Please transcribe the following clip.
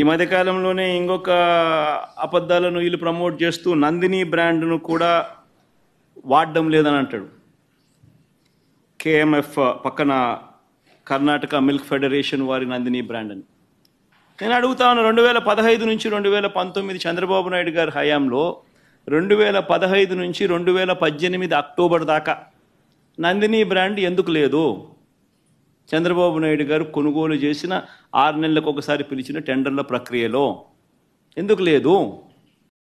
ఈ మధ్యకాలంలోనే ఇంకొక అబద్ధాలను వీళ్ళు ప్రమోట్ చేస్తూ నందిని బ్రాండ్ను కూడా వాడడం లేదని అంటాడు కేఎంఎఫ్ పక్కన కర్ణాటక మిల్క్ ఫెడరేషన్ వారి నందిని బ్రాండ్ అని నేను అడుగుతాను రెండు వేల పదహైదు నుంచి రెండు వేల పంతొమ్మిది చంద్రబాబు నాయుడు గారి హయాంలో రెండు వేల పదహైదు నుంచి రెండు వేల పద్దెనిమిది అక్టోబర్ దాకా నందిని బ్రాండ్ ఎందుకు లేదు చంద్రబాబు నాయుడు గారు కొనుగోలు చేసిన ఆరు నెలలకు ఒకసారి పిలిచిన టెండర్ల ప్రక్రియలో ఎందుకు లేదు